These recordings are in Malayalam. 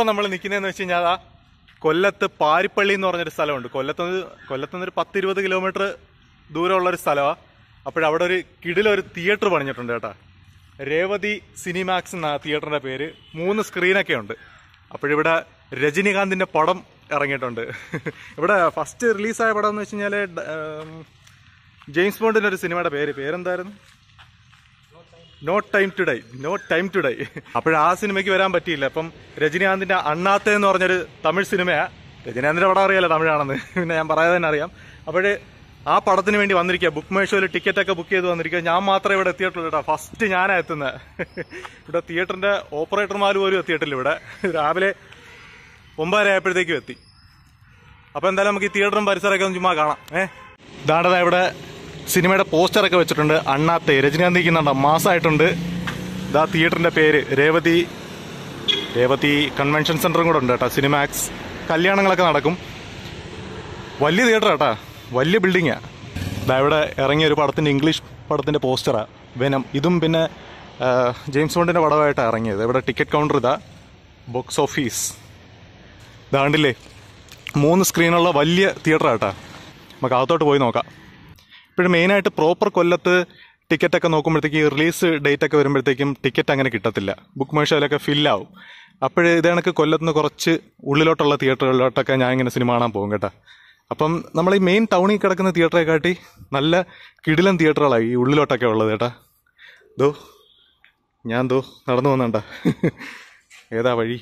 ഇപ്പൊ നമ്മൾ നിൽക്കുന്നതെന്ന് വെച്ച് കഴിഞ്ഞാൽ കൊല്ലത്ത് പാരിപ്പള്ളി എന്ന് പറഞ്ഞൊരു സ്ഥലമുണ്ട് കൊല്ലത്ത് കൊല്ലത്ത് നിന്നൊരു പത്തിരുപത് കിലോമീറ്റർ ദൂരമുള്ളൊരു സ്ഥലമാണ് അപ്പോഴവിടെ ഒരു കിടിലൊരു തിയേറ്റർ പണിഞ്ഞിട്ടുണ്ട് കേട്ടോ രേവതി സിനിമാക്സ് എന്ന തിയേറ്ററിൻ്റെ പേര് മൂന്ന് സ്ക്രീനൊക്കെ ഉണ്ട് അപ്പോഴിവിടെ രജനികാന്തിൻ്റെ പടം ഇറങ്ങിയിട്ടുണ്ട് ഇവിടെ ഫസ്റ്റ് റിലീസായ പടം എന്ന് വെച്ച് കഴിഞ്ഞാൽ ജെയിംസ് ബോണ്ടിൻ്റെ ഒരു സിനിമയുടെ പേര് പേരെന്തായിരുന്നു no time to die no time to die അപ്പോഴും ആ സിനിമയ്ക്ക് വരാൻ പറ്റിയില്ല അപ്പം രജനീകാന്തിന്റെ അണ്ണാത്ത എന്ന് പറഞ്ഞൊരു തമിഴ് സിനിമയാ രജനീകാന്തിന്റെ പടം അറിയാലോ തമിഴാണെന്ന് പിന്നെ ഞാൻ പറയാതെ തന്നെ അറിയാം അപ്പോഴ് ആ പടത്തിന് വേണ്ടി വന്നിരിക്കുക ബുക്ക് മേഷോയിൽ ടിക്കറ്റ് ഒക്കെ ബുക്ക് ചെയ്ത് വന്നിരിക്കുക ഞാൻ മാത്രമേ ഇവിടെ എത്തിയിട്ടുള്ളൂ കേട്ടോ ഫസ്റ്റ് ഞാനാ എത്തുന്നത് ഇവിടെ തിയേറ്ററിന്റെ ഓപ്പറേറ്റർമാർ പോലും എത്തിയിട്ടില്ല ഇവിടെ രാവിലെ ഒമ്പതര ആയപ്പോഴത്തേക്കും എത്തി അപ്പൊ എന്തായാലും നമുക്ക് ഈ തിയേറ്ററും പരിസരമൊക്കെ ഒന്ന് ചുമ്മാ കാണാം ഏഹ് ഇതാണ് ഇവിടെ സിനിമയുടെ പോസ്റ്റർ ഒക്കെ വെച്ചിട്ടുണ്ട് അണ്ണാത്തെ രജനീകാന്ത് നിൽക്കുന്നുണ്ട് മാസമായിട്ടുണ്ട് ഇതാ തിയേറ്ററിൻ്റെ പേര് രേവതി രേവതി കൺവെൻഷൻ സെൻ്ററും കൂടെ ഉണ്ട് കേട്ടോ സിനിമാക്സ് കല്യാണങ്ങളൊക്കെ നടക്കും വലിയ തിയേറ്റർ ആട്ടാ വലിയ ബിൽഡിങ്ങാ ഇതാ ഇവിടെ ഇറങ്ങിയ ഒരു പടത്തിൻ്റെ ഇംഗ്ലീഷ് പടത്തിൻ്റെ പോസ്റ്ററാണ് വെനം ഇതും പിന്നെ ജെയിംസ് ബോണ്ടിൻ്റെ പടമായിട്ടാണ് ഇറങ്ങിയത് ഇവിടെ ടിക്കറ്റ് കൗണ്ടർ ഇതാ ബോക്സ് ഓഫീസ് ഇതാണ്ടില്ലേ മൂന്ന് സ്ക്രീനുള്ള വലിയ ആട്ടാ നമുക്ക് അകത്തോട്ട് പോയി നോക്കാം ഇപ്പോഴും മെയിനായിട്ട് പ്രോപ്പർ കൊല്ലത്ത് ടിക്കറ്റൊക്കെ നോക്കുമ്പോഴത്തേക്ക് റിലീസ് ഡേറ്റ് ഒക്കെ വരുമ്പോഴത്തേക്കും ടിക്കറ്റ് അങ്ങനെ കിട്ടത്തില്ല ബുക്ക് മൈ ഷോയിലൊക്കെ ഫില്ലാവും അപ്പോഴേ ഇത് കണക്ക് കൊല്ലത്തുനിന്ന് കുറച്ച് ഉള്ളിലോട്ടുള്ള തിയേറ്ററുകളിലോട്ടൊക്കെ ഞാൻ ഇങ്ങനെ സിനിമ കാണാൻ പോകും കേട്ടോ അപ്പം നമ്മൾ ഈ മെയിൻ ടൗണിൽ കിടക്കുന്ന തിയേറ്ററെ കാട്ടി നല്ല കിടിലൻ തിയേറ്ററുകളായി ഈ ഉള്ളിലോട്ടൊക്കെ ഉള്ളത് കേട്ടാ ദോ ഞാൻ ദോ നടന്നു വന്നണ്ട ഏതാ വഴി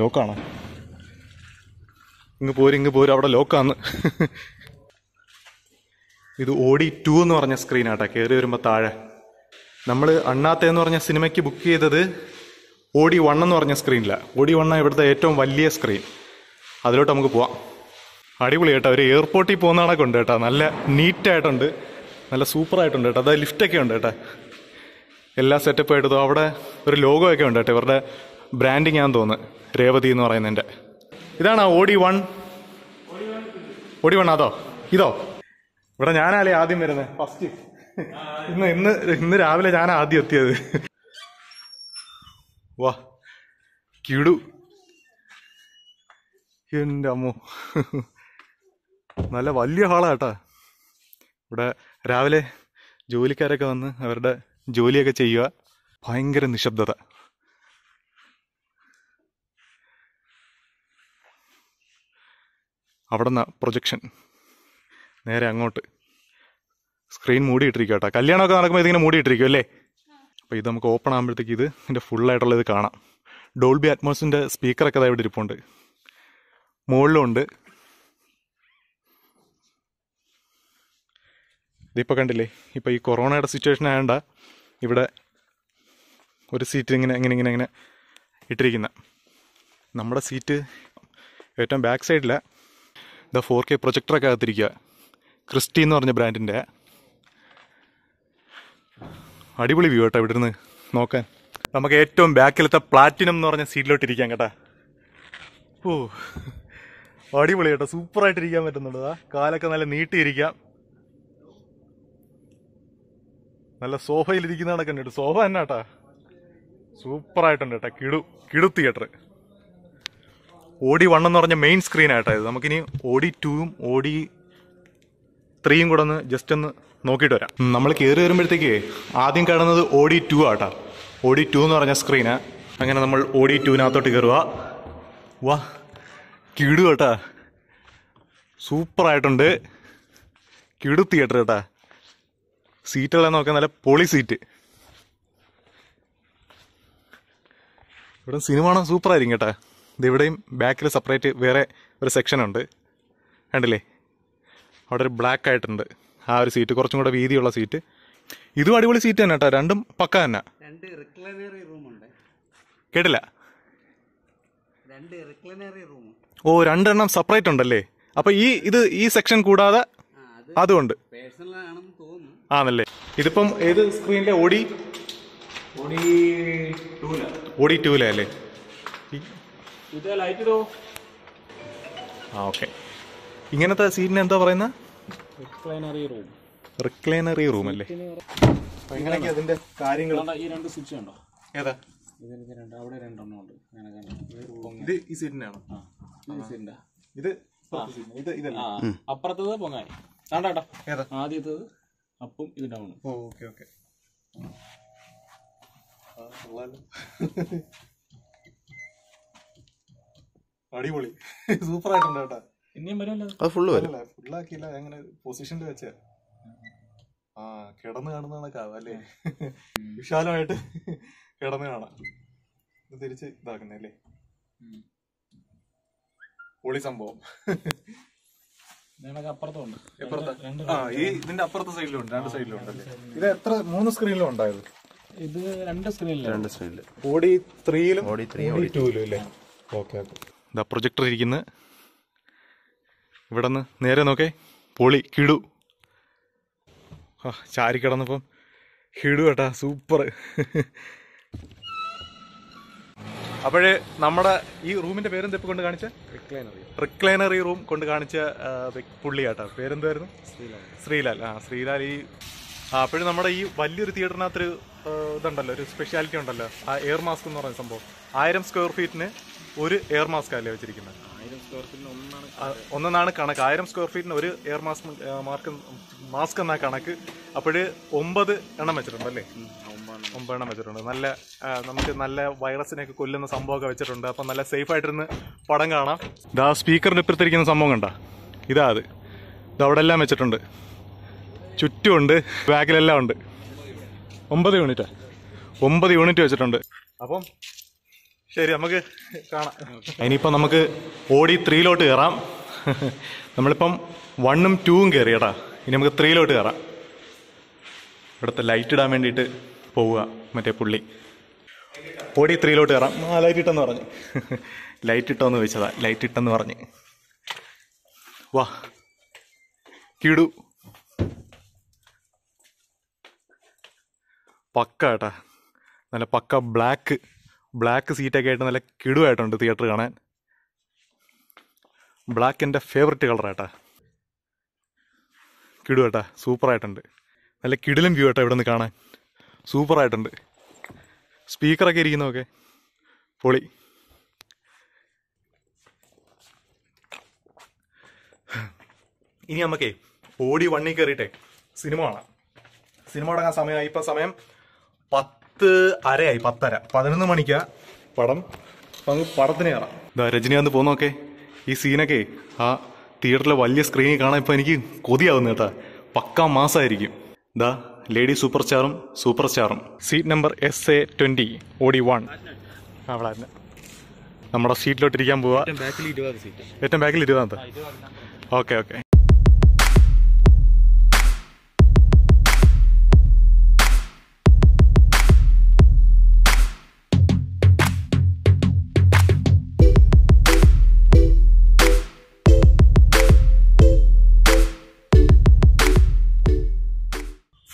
ലോക്കാണോ ഇങ്ങ് പോര് ഇങ്ങ് പോര് അവിടെ ലോക്കാന്ന് ഇത് ഓടി ടു എന്ന് പറഞ്ഞ സ്ക്രീനാട്ടാ കയറി വരുമ്പോൾ താഴെ നമ്മൾ അണ്ണാത്ത എന്ന് പറഞ്ഞ സിനിമയ്ക്ക് ബുക്ക് ചെയ്തത് ഓടി വൺ എന്ന് പറഞ്ഞ സ്ക്രീനിലാണ് ഓടി വണ്ണ ഇവിടുത്തെ ഏറ്റവും വലിയ സ്ക്രീൻ അതിലോട്ട് നമുക്ക് പോവാം അടിപൊളി കേട്ടോ ഒരു എയർപോർട്ടിൽ പോകുന്ന ഉണ്ട് കേട്ടോ നല്ല നീറ്റായിട്ടുണ്ട് നല്ല സൂപ്പറായിട്ടുണ്ട് കേട്ടോ ലിഫ്റ്റ് ലിഫ്റ്റൊക്കെ ഉണ്ട് കേട്ടോ എല്ലാ സെറ്റപ്പ് ആയിട്ടതും അവിടെ ഒരു ലോഗോ ഒക്കെ ഉണ്ട് കേട്ടോ ഇവരുടെ ബ്രാൻഡിങ് ആണെന്ന് തോന്നുന്നു രേവതി എന്ന് പറയുന്നതിൻ്റെ ഇതാണ് ഓടി വൺ ഓടി വൺ അതോ ഇതോ ഇവിടെ ഞാനാലേ ആദ്യം വരുന്നത് ഫസ്റ്റ് ഇന്ന് ഇന്ന് ഇന്ന് രാവിലെ ഞാൻ ആദ്യം എത്തിയത് വാ കിടു എൻ്റെ അമ്മോ നല്ല വലിയ ഹാളാണ് കേട്ടോ ഇവിടെ രാവിലെ ജോലിക്കാരൊക്കെ വന്ന് അവരുടെ ജോലിയൊക്കെ ചെയ്യുക ഭയങ്കര നിശബ്ദത അവിടെ നിന്ന് പ്രൊജക്ഷൻ നേരെ അങ്ങോട്ട് സ്ക്രീൻ മൂടിയിട്ടിരിക്കും കേട്ടോ കല്യാണമൊക്കെ നടക്കുമ്പോൾ ഇതിങ്ങനെ മൂടിയിട്ടിരിക്കും അല്ലേ അപ്പോൾ ഇത് നമുക്ക് ഓപ്പൺ ആകുമ്പോഴത്തേക്ക് ഇത് ഇതിൻ്റെ ഫുള്ളായിട്ടുള്ള ഇത് കാണാം ഡോൾബി അറ്റ്മോസിൻ്റെ സ്പീക്കറൊക്കെ ഇവിടെ ഇരിപ്പുണ്ട് ഉണ്ട് ഇതിപ്പോൾ കണ്ടില്ലേ ഇപ്പോൾ ഈ കൊറോണയുടെ സിറ്റുവേഷൻ ആയതുകൊണ്ട് ഇവിടെ ഒരു സീറ്റ് ഇങ്ങനെ ഇങ്ങനെ ഇങ്ങനെ ഇങ്ങനെ ഇട്ടിരിക്കുന്ന നമ്മുടെ സീറ്റ് ഏറ്റവും ബാക്ക് സൈഡിലാണ് ദ ഫോർ കെ പ്രൊജക്ടറൊക്കെ അകത്തിരിക്കുക ക്രിസ്റ്റി എന്ന് പറഞ്ഞ ബ്രാൻഡിൻ്റെ അടിപൊളി വ്യൂ കേട്ടോ ഇവിടെ നിന്ന് നോക്കാൻ നമുക്ക് ഏറ്റവും ബാക്കിലത്തെ പ്ലാറ്റിനം എന്ന് പറഞ്ഞ സീറ്റിലോട്ടിരിക്കാം കേട്ടാ ഓ അടിപൊളി കേട്ടോ സൂപ്പറായിട്ട് ഇരിക്കാൻ പറ്റുന്നുണ്ട് കാലൊക്കെ നല്ല നീട്ടിയിരിക്കാം നല്ല സോഫയിലിരിക്കുന്ന കണക്കുണ്ട് സോഫ തന്നെ സൂപ്പറായിട്ടുണ്ട് കേട്ടോ കിടു കിടു തിയേറ്റർ ഓഡി വൺ എന്ന് പറഞ്ഞ മെയിൻ സ്ക്രീൻ ആയിട്ടായത് നമുക്കിനി ഓഡി ടൂവും ഓഡി ത്രീയും കൂടെ ഒന്ന് ജസ്റ്റ് ഒന്ന് നോക്കിയിട്ട് വരാം നമ്മൾ കയറി വരുമ്പോഴത്തേക്ക് ആദ്യം കാണുന്നത് ഓഡി ടു ആട്ടാ ഓഡി ടു എന്ന് പറഞ്ഞ സ്ക്രീന് അങ്ങനെ നമ്മൾ ഓഡി ടുവിനകത്തോട്ട് കയറുക വാ കിടു കേട്ടാ സൂപ്പറായിട്ടുണ്ട് കിടു തിയേറ്റർ കേട്ടാ സീറ്റുകളെ നോക്കാൻ നല്ല പൊളി സീറ്റ് ഇവിടെ സിനിമ കാണാൻ സൂപ്പറായിരിക്കും കേട്ടാ ഇതിവിടെയും ബാക്കിൽ സെപ്പറേറ്റ് വേറെ ഒരു സെക്ഷൻ ഉണ്ട് കണ്ടില്ലേ അവിടെ ഒരു ബ്ലാക്ക് ആയിട്ടുണ്ട് ആ ഒരു സീറ്റ് കുറച്ചും കൂടെ വീതിയുള്ള സീറ്റ് ഇതും അടിപൊളി സീറ്റ് തന്നെ കേട്ടോ രണ്ടും പക്ക തന്നെ കേട്ടില്ല ഓ രണ്ടെണ്ണം സെപ്പറേറ്റ് ഉണ്ടല്ലേ അപ്പൊ ഈ ഇത് ഈ സെക്ഷൻ കൂടാതെ അതുകൊണ്ട് ആണല്ലേ ഇതിപ്പം ഏത് സ്ക്രീനിലെ ഓടി ഓടി ടൂല അല്ലേ ലൈറ്റ് ആ ഓക്കെ ഇങ്ങനത്തെ സീറ്റിന് എന്താ പറയുന്ന റിക്ലൈനറി റൂം റൂം അല്ലേ അതിന്റെ കാര്യങ്ങൾ ഈ രണ്ട് സ്വിച്ച് ഉണ്ടോ ഏതാ രണ്ട് അവിടെ രണ്ടെണ്ണം ഉണ്ട് ഇത് ഈ ഇത് ഇത് ഇതല്ല അപ്പുറത്തത് പൊങ്ങാനി വേണ്ടാട്ടോ ഏതാ ആദ്യത്തത് അപ്പം ഇത് ഡൗൺ ഓക്കെ ഓക്കെ അടിപൊളി സൂപ്പർ ആയിട്ടുണ്ട് കേട്ടാ ഫുള്ള് വരില്ല അങ്ങനെ പൊസിഷനിൽ വെച്ച ആ കിടന്ന് കാണുന്ന അല്ലേ വിശാലമായിട്ട് കിടന്ന് കാണാം തിരിച്ച് ഇതാക്കുന്നല്ലേ പൊളി സംഭവം അപ്പുറത്തുണ്ട് ആ ഇതിന്റെ അപ്പുറത്തെ സൈഡിലുണ്ട് രണ്ട് സൈഡിലുണ്ടല്ലേ ഇത് എത്ര മൂന്ന് സ്ക്രീനിലും ഉണ്ടായത് ഇത് രണ്ട് സ്ക്രീനിലും രണ്ട് ഓടി ത്രീയിലും ഓടി ത്രീ ഓടി ടൂലും അല്ലേ ഓക്കെ ഓക്കെ ഇതാ പ്രൊജക്ടർ ഇരിക്കുന്നത് ഇവിടെ നിന്ന് നേരെ നോക്കേ പൊളി കിടു ആ ചാരി കിടന്നപ്പം കിടു കേട്ടാ സൂപ്പർ അപ്പോഴേ നമ്മുടെ ഈ റൂമിന്റെ പേരെന്ത് ഇപ്പൊ കൊണ്ട് കാണിച്ച റിക്ലൈനറി റിക്ലൈനറി റൂം കൊണ്ട് കാണിച്ച പുള്ളി കേട്ടോ പേരെന്തായിരുന്നു ശ്രീലാൽ ആ ശ്രീലാൽ ഈ ആ അപ്പോഴും നമ്മുടെ ഈ വലിയൊരു തിയേറ്ററിനകത്തൊരു ഇതുണ്ടല്ലോ ഒരു സ്പെഷ്യാലിറ്റി ഉണ്ടല്ലോ ആ എയർ മാസ്ക് എന്ന് പറയുന്ന സംഭവം ആയിരം സ്ക്വയർ ഫീറ്റിന് ഒരു എയർ മാസ്ക് അല്ലേ വെച്ചിരിക്കുന്നത് ഒന്നാണ് കണക്ക് ആയിരം സ്ക്വയർ ഫീറ്റിന് ഒരു എയർ മാസ്ക് മാർക്ക് മാസ്ക് എന്ന കണക്ക് അപ്പോഴ് ഒമ്പത് എണ്ണം വെച്ചിട്ടുണ്ട് അല്ലേ ഒമ്പത് എണ്ണം വെച്ചിട്ടുണ്ട് നല്ല നമുക്ക് നല്ല വൈറസിനെയൊക്കെ കൊല്ലുന്ന സംഭവമൊക്കെ വെച്ചിട്ടുണ്ട് അപ്പം നല്ല സേഫ് ആയിട്ടിരുന്ന് പടം കാണാം ഇതാ സ്പീക്കറിന് ഇപ്പുറത്തിരിക്കുന്ന സംഭവം കണ്ടാ ഇതാ അത് ഇതവിടെ എല്ലാം വെച്ചിട്ടുണ്ട് ചുറ്റുമുണ്ട് ബാഗിലെല്ലാം ഉണ്ട് ഒമ്പത് യൂണിറ്റ് ഒമ്പത് യൂണിറ്റ് വെച്ചിട്ടുണ്ട് അപ്പം ശരി നമുക്ക് കാണാം ഇനിയിപ്പോൾ നമുക്ക് ഓടി ത്രീയിലോട്ട് കയറാം നമ്മളിപ്പം വണ്ണും ടൂവും കയറി കേട്ടാ ഇനി നമുക്ക് ത്രീയിലോട്ട് കയറാം ഇവിടുത്തെ ലൈറ്റ് ഇടാൻ വേണ്ടിയിട്ട് പോവുക മറ്റേ പുള്ളി ഓടി ത്രീയിലോട്ട് കയറാം ആ ലൈറ്റ് ഇട്ടെന്ന് പറഞ്ഞു ലൈറ്റ് എന്ന് ചോദിച്ചതാ ലൈറ്റ് ഇട്ടെന്ന് പറഞ്ഞ് വാ കിടു പക്ക കേട്ടാ നല്ല പക്ക ബ്ലാക്ക് ബ്ലാക്ക് സീറ്റൊക്കെ ആയിട്ട് നല്ല കിടുവായിട്ടുണ്ട് തിയേറ്റർ കാണാൻ ബ്ലാക്ക് എൻ്റെ ഫേവററ്റ് കളറാട്ടാ കിടുവാട്ടാ സൂപ്പറായിട്ടുണ്ട് നല്ല കിടിലും വ്യൂ ആയിട്ടാ ഇവിടെ നിന്ന് കാണാൻ സൂപ്പറായിട്ടുണ്ട് സ്പീക്കറൊക്കെ ഇരിക്കുന്നതൊക്കെ പൊളി ഇനി നമുക്കേ ഓടി വണ്ണി കയറിയിട്ടെ സിനിമ കാണാം സിനിമ തുടങ്ങാൻ സമയമായി ഇപ്പം സമയം പത്ത് പത്ത് അരയായി പത്തര പതിനൊന്ന് മണിക്കാ പടം നമുക്ക് പടത്തിന് കയറാം രജനി രജനികാന്ത് പോന്നോക്കെ ഈ സീനൊക്കെ ആ തിയേറ്ററിലെ വലിയ സ്ക്രീനിൽ കാണാൻ ഇപ്പൊ എനിക്ക് കൊതിയാവുന്നു കേട്ടാ പക്കാ മാസായിരിക്കും ദാ ലേഡി സൂപ്പർ സ്റ്റാറും സൂപ്പർ സ്റ്റാറും seat number S A twenty ഓടി വൺ അവിടെ നമ്മുടെ സീറ്റിലോട്ടിരിക്കാൻ പോവാ ഏറ്റവും ബാക്കിൽ ഇരുപതാമത്തെ ഓക്കെ ഓക്കെ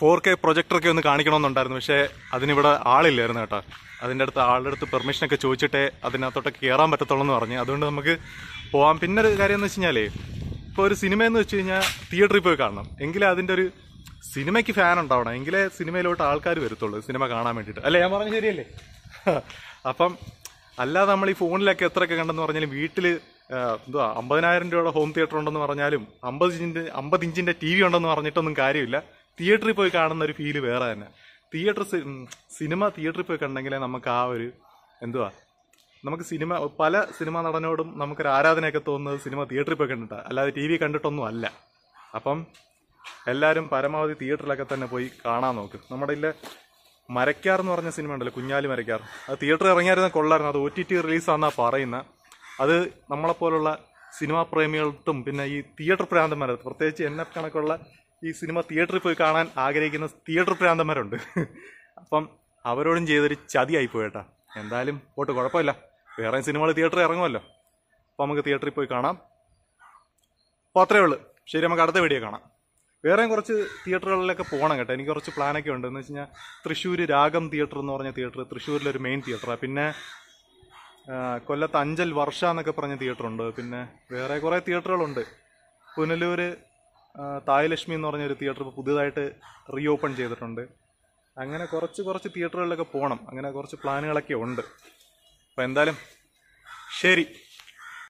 ഫോർ കെ പ്രൊജക്ടറൊക്കെ ഒന്ന് കാണിക്കണമെന്നുണ്ടായിരുന്നു പക്ഷേ അതിനിവിടെ ആളില്ലായിരുന്നു കേട്ടോ അതിൻ്റെ അടുത്ത് ആളുടെ അടുത്ത് പെർമിഷനൊക്കെ ചോദിച്ചിട്ടേ അതിനകത്തോട്ടൊക്കെ കയറാൻ പറ്റത്തുള്ളൂ എന്ന് പറഞ്ഞു അതുകൊണ്ട് നമുക്ക് പോകാം പിന്നെ ഒരു കാര്യം എന്ന് വെച്ച് കഴിഞ്ഞാൽ ഇപ്പോൾ ഒരു സിനിമ എന്ന് വെച്ച് കഴിഞ്ഞാൽ തിയേറ്ററിൽ പോയി കാണണം എങ്കിലേ അതിൻ്റെ ഒരു സിനിമയ്ക്ക് ഫാൻ ഉണ്ടാവണം എങ്കിലേ സിനിമയിലോട്ട് ആൾക്കാർ വരത്തുള്ളൂ സിനിമ കാണാൻ വേണ്ടിയിട്ട് അല്ലേ ഞാൻ പറഞ്ഞ ശരിയല്ലേ അപ്പം അല്ലാതെ നമ്മൾ ഈ ഫോണിലൊക്കെ എത്രയൊക്കെ കണ്ടെന്ന് പറഞ്ഞാലും വീട്ടിൽ എന്തുവാ അമ്പതിനായിരം രൂപയുടെ ഹോം തിയേറ്റർ ഉണ്ടെന്ന് പറഞ്ഞാലും അമ്പത് ഇഞ്ചിൻ്റെ അമ്പത് ഇഞ്ചിൻ്റെ ടി വി ഉണ്ടെന്ന് പറഞ്ഞിട്ടൊന്നും കാര്യമില്ല തിയേറ്ററിൽ പോയി കാണുന്ന ഒരു ഫീല് വേറെ തന്നെ തിയേറ്റർ സിനിമ തിയേറ്ററിൽ പോയി കണ്ടെങ്കിലേ നമുക്ക് ആ ഒരു എന്തുവാ നമുക്ക് സിനിമ പല സിനിമാ നടനോടും നമുക്കൊരു ആരാധനയൊക്കെ തോന്നുന്നത് സിനിമ തിയേറ്ററിൽ പോയി കണ്ടിട്ടാണ് അല്ലാതെ ടി വി കണ്ടിട്ടൊന്നും അല്ല അപ്പം എല്ലാവരും പരമാവധി തിയേറ്ററിലൊക്കെ തന്നെ പോയി കാണാൻ നോക്കും നമ്മുടെ ഇല്ല മരക്കാർ എന്ന് പറഞ്ഞ സിനിമ ഉണ്ടല്ലോ കുഞ്ഞാലി മരക്കാർ അത് തിയേറ്ററിൽ ഇറങ്ങിയായിരുന്ന കൊള്ളായിരുന്നു അത് ഒ ടി ടി റിലീസാണെന്നാണ് പറയുന്നത് അത് നമ്മളെപ്പോലുള്ള സിനിമാ പ്രേമികൾക്കും പിന്നെ ഈ തിയേറ്റർ പ്രാന്തന്മാരും പ്രത്യേകിച്ച് എന്നെ കണക്കുള്ള ഈ സിനിമ തിയേറ്ററിൽ പോയി കാണാൻ ആഗ്രഹിക്കുന്ന തിയേറ്റർ പ്രാന്തന്മാരുണ്ട് അപ്പം അവരോടും ചെയ്തൊരു ചതിയായി പോയേട്ടാ എന്തായാലും പോട്ട് കുഴപ്പമില്ല വേറെ സിനിമകൾ തിയേറ്ററിൽ ഇറങ്ങുമല്ലോ അപ്പം നമുക്ക് തിയേറ്ററിൽ പോയി കാണാം അപ്പോൾ അത്രയേ ഉള്ളൂ ശരി നമുക്ക് അടുത്ത വീഡിയോ കാണാം വേറെയും കുറച്ച് തിയേറ്ററുകളിലൊക്കെ പോകണം കേട്ടോ എനിക്ക് കുറച്ച് പ്ലാനൊക്കെ ഉണ്ട് എന്ന് വെച്ച് കഴിഞ്ഞാൽ തൃശ്ശൂർ രാഗം തിയേറ്റർ എന്ന് പറഞ്ഞ തിയേറ്റർ തൃശ്ശൂരിലൊരു മെയിൻ തിയേറ്ററാണ് പിന്നെ കൊല്ലത്ത് അഞ്ചൽ വർഷ എന്നൊക്കെ പറഞ്ഞ തിയേറ്ററുണ്ട് പിന്നെ വേറെ കുറേ തിയേറ്ററുകളുണ്ട് പുനലൂർ തായലക്ഷ്മി എന്ന് പറഞ്ഞൊരു തിയേറ്റർ ഇപ്പോൾ പുതിയതായിട്ട് റീഓപ്പൺ ചെയ്തിട്ടുണ്ട് അങ്ങനെ കുറച്ച് കുറച്ച് തിയേറ്ററുകളിലൊക്കെ പോകണം അങ്ങനെ കുറച്ച് പ്ലാനുകളൊക്കെ ഉണ്ട് അപ്പോൾ എന്തായാലും ശരി